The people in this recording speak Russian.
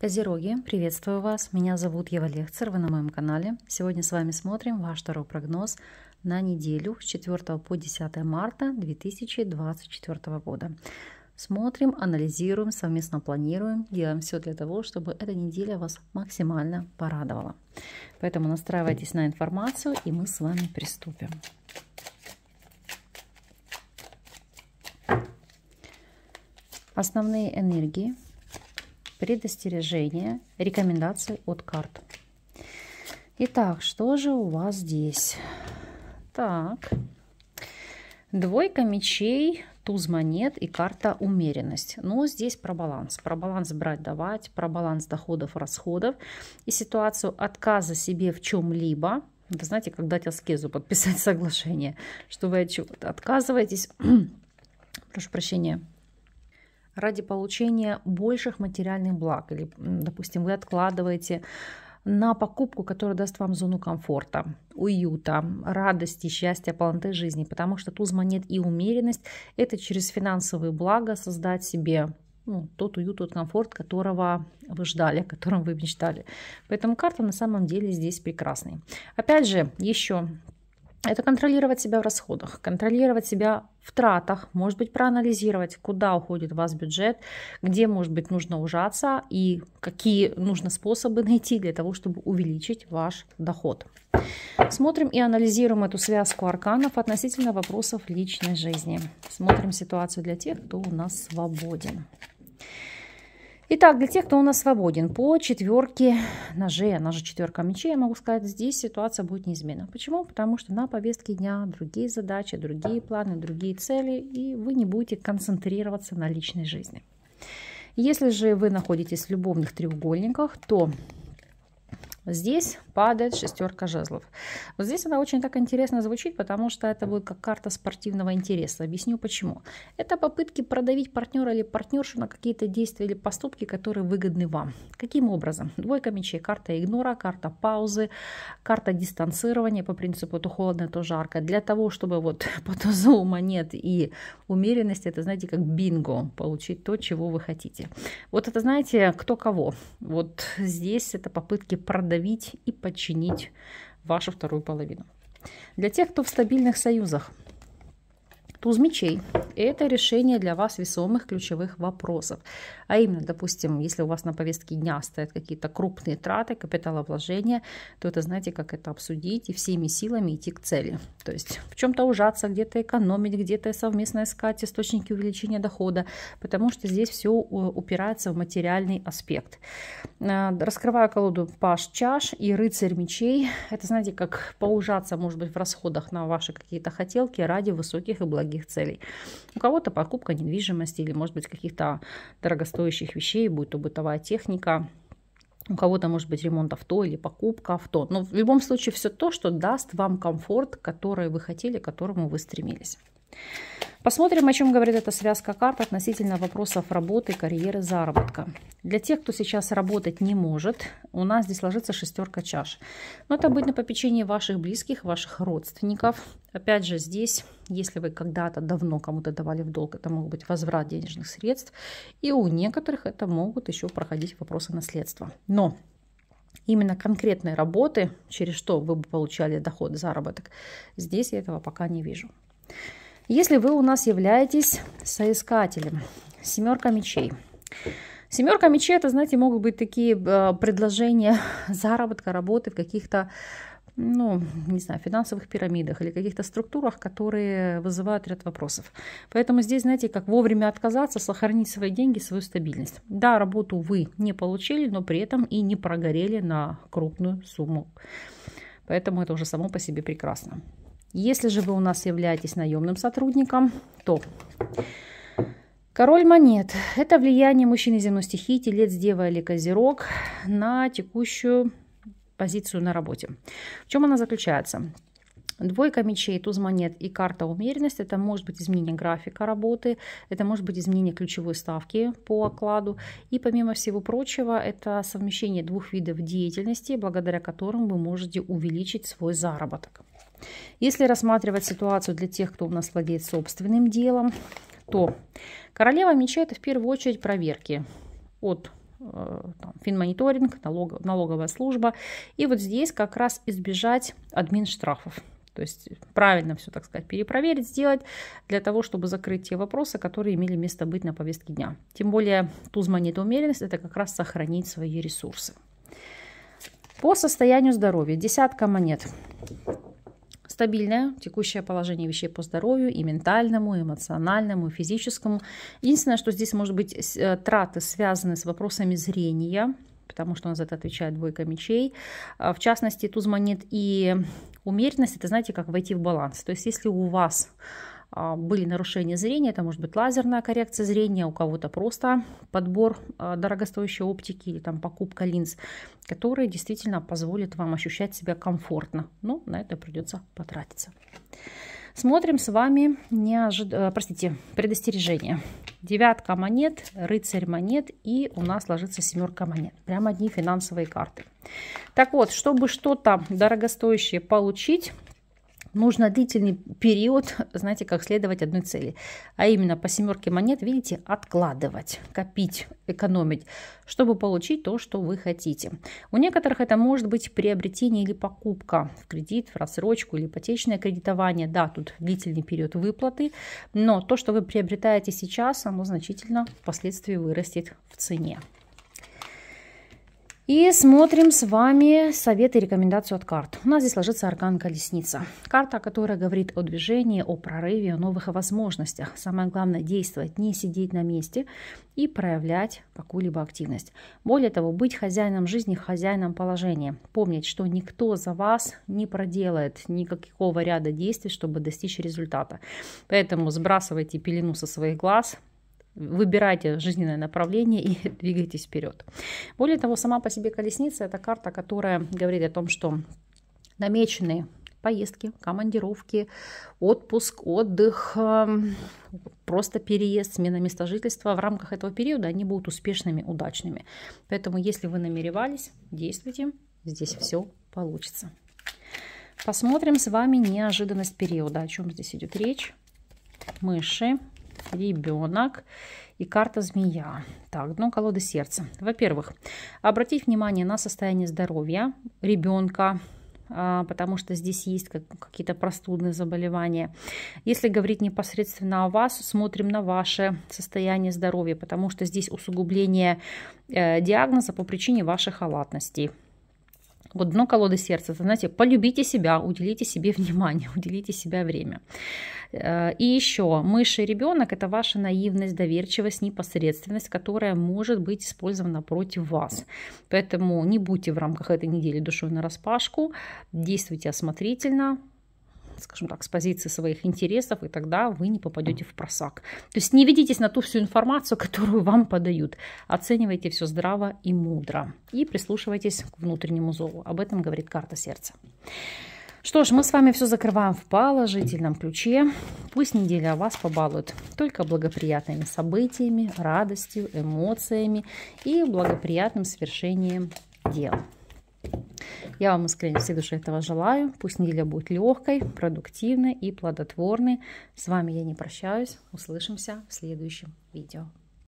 Козероги, приветствую вас. Меня зовут Ева Лехцер, вы на моем канале. Сегодня с вами смотрим ваш второй прогноз на неделю с 4 по 10 марта 2024 года. Смотрим, анализируем, совместно планируем, делаем все для того, чтобы эта неделя вас максимально порадовала. Поэтому настраивайтесь на информацию, и мы с вами приступим. Основные энергии – предостережение, рекомендации от карт. Итак, что же у вас здесь? Так, двойка мечей, туз монет и карта умеренность. Но здесь про баланс. Про баланс брать-давать, про баланс доходов-расходов и ситуацию отказа себе в чем-либо. Вы знаете, когда дать аскезу подписать соглашение, что вы от отказываетесь, прошу прощения, ради получения больших материальных благ. Или, допустим, вы откладываете на покупку, которая даст вам зону комфорта, уюта, радости, счастья, полноты жизни, потому что туз монет и умеренность – это через финансовые блага создать себе ну, тот уют, тот комфорт, которого вы ждали, о котором вы мечтали. Поэтому карта на самом деле здесь прекрасная. Опять же, еще это контролировать себя в расходах, контролировать себя в тратах, может быть, проанализировать, куда уходит у вас бюджет, где, может быть, нужно ужаться и какие нужно способы найти для того, чтобы увеличить ваш доход. Смотрим и анализируем эту связку арканов относительно вопросов личной жизни. Смотрим ситуацию для тех, кто у нас свободен. Итак, для тех, кто у нас свободен, по четверке ножей, она же четверка мечей, я могу сказать, здесь ситуация будет неизменна. Почему? Потому что на повестке дня другие задачи, другие планы, другие цели, и вы не будете концентрироваться на личной жизни. Если же вы находитесь в любовных треугольниках, то Здесь падает шестерка жезлов. Вот здесь она очень так интересно звучит, потому что это будет как карта спортивного интереса. Объясню почему. Это попытки продавить партнера или партнершу на какие-то действия или поступки, которые выгодны вам. Каким образом? Двойка мечей, карта игнора, карта паузы, карта дистанцирования по принципу то холодно, то жарко. Для того, чтобы вот по тузу монет и умеренности, это, знаете, как бинго, получить то, чего вы хотите. Вот это, знаете, кто кого. Вот здесь это попытки продавить подавить и подчинить вашу вторую половину. Для тех, кто в стабильных союзах, туз мечей. Это решение для вас весомых ключевых вопросов. А именно, допустим, если у вас на повестке дня стоят какие-то крупные траты, капиталовложения, то это знаете, как это обсудить и всеми силами идти к цели. То есть в чем-то ужаться, где-то экономить, где-то совместно искать источники увеличения дохода, потому что здесь все э, упирается в материальный аспект. Э, раскрываю колоду паш чаш и рыцарь мечей. Это, знаете, как поужаться, может быть, в расходах на ваши какие-то хотелки ради высоких и благих благих целей. У кого-то покупка недвижимости или, может быть, каких-то дорогостоящих вещей, будь то бытовая техника, у кого-то может быть ремонт авто или покупка авто. Но в любом случае все то, что даст вам комфорт, который вы хотели, к которому вы стремились. Посмотрим, о чем говорит эта связка карт относительно вопросов работы, карьеры, заработка. Для тех, кто сейчас работать не может, у нас здесь ложится шестерка чаш. Но это будет на попечении ваших близких, ваших родственников. Опять же, здесь, если вы когда-то давно кому-то давали в долг, это могут быть возврат денежных средств. И у некоторых это могут еще проходить вопросы наследства. Но именно конкретной работы, через что вы бы получали доход, заработок, здесь я этого пока не вижу. Если вы у нас являетесь соискателем, семерка мечей. Семерка мечей, это, знаете, могут быть такие э, предложения заработка, работы в каких-то ну, не знаю, финансовых пирамидах или каких-то структурах, которые вызывают ряд вопросов. Поэтому здесь, знаете, как вовремя отказаться, сохранить свои деньги, свою стабильность. Да, работу вы не получили, но при этом и не прогорели на крупную сумму. Поэтому это уже само по себе прекрасно. Если же вы у нас являетесь наемным сотрудником, то Король монет – это влияние мужчины земной стихии, телец, дева или козерог на текущую позицию на работе. В чем она заключается? Двойка мечей, туз монет и карта умеренность – это может быть изменение графика работы, это может быть изменение ключевой ставки по окладу. И помимо всего прочего, это совмещение двух видов деятельности, благодаря которым вы можете увеличить свой заработок. Если рассматривать ситуацию для тех, кто у нас владеет собственным делом, то королева меча – это в первую очередь проверки от э, там, финмониторинг, налог, налоговая служба. И вот здесь как раз избежать админ штрафов. То есть правильно все, так сказать, перепроверить, сделать для того, чтобы закрыть те вопросы, которые имели место быть на повестке дня. Тем более туз монета умеренность – это как раз сохранить свои ресурсы. По состоянию здоровья. Десятка монет стабильное текущее положение вещей по здоровью, и ментальному, и эмоциональному, и физическому. Единственное, что здесь может быть э, траты связаны с вопросами зрения, потому что у нас это отвечает двойка мечей. А, в частности, туз монет и умеренность, это знаете, как войти в баланс. То есть если у вас а, были нарушения зрения, это может быть лазерная коррекция зрения, у кого-то просто подбор а, дорогостоящей оптики или там покупка линз, которые действительно позволят вам ощущать себя комфортно, но ну, на это придется потратиться. Смотрим с вами неожид... Э, простите, предостережение. Девятка монет, рыцарь монет и у нас ложится семерка монет. Прямо одни финансовые карты. Так вот, чтобы что-то дорогостоящее получить, нужно длительный период, знаете, как следовать одной цели. А именно по семерке монет, видите, откладывать, копить, экономить, чтобы получить то, что вы хотите. У некоторых это может быть приобретение или покупка в кредит, в рассрочку или ипотечное кредитование. Да, тут длительный период выплаты, но то, что вы приобретаете сейчас, оно значительно впоследствии вырастет в цене. И смотрим с вами советы и рекомендацию от карт. У нас здесь ложится аркан колесница. Карта, которая говорит о движении, о прорыве, о новых возможностях. Самое главное действовать, не сидеть на месте и проявлять какую-либо активность. Более того, быть хозяином жизни, хозяином положения. Помнить, что никто за вас не проделает никакого ряда действий, чтобы достичь результата. Поэтому сбрасывайте пелену со своих глаз, Выбирайте жизненное направление и двигайтесь вперед. Более того, сама по себе колесница – это карта, которая говорит о том, что намеченные поездки, командировки, отпуск, отдых, эм, просто переезд, смена места жительства. В рамках этого периода они будут успешными, удачными. Поэтому, если вы намеревались, действуйте, здесь все получится. Посмотрим с вами неожиданность периода, о чем здесь идет речь. Мыши, ребенок и карта змея. Так, дно колоды сердца. Во-первых, обратить внимание на состояние здоровья ребенка, а, потому что здесь есть какие-то простудные заболевания. Если говорить непосредственно о вас, смотрим на ваше состояние здоровья, потому что здесь усугубление э, диагноза по причине вашей халатности. Вот дно колоды сердца, это, знаете, полюбите себя, уделите себе внимание, уделите себя время. Э, и еще, мышь и ребенок – это ваша наивность, доверчивость, непосредственность, которая может быть использована против вас. Поэтому не будьте в рамках этой недели душой на распашку, действуйте осмотрительно, скажем так, с позиции своих интересов, и тогда вы не попадете в просак. То есть не ведитесь на ту всю информацию, которую вам подают. Оценивайте все здраво и мудро. И прислушивайтесь к внутреннему зову. Об этом говорит карта сердца. Что ж, мы с вами все закрываем в положительном ключе. Пусть неделя вас побалует только благоприятными событиями, радостью, эмоциями и благоприятным свершением дел. Я вам искренне всей души этого желаю. Пусть неделя будет легкой, продуктивной и плодотворной. С вами я не прощаюсь. Услышимся в следующем видео.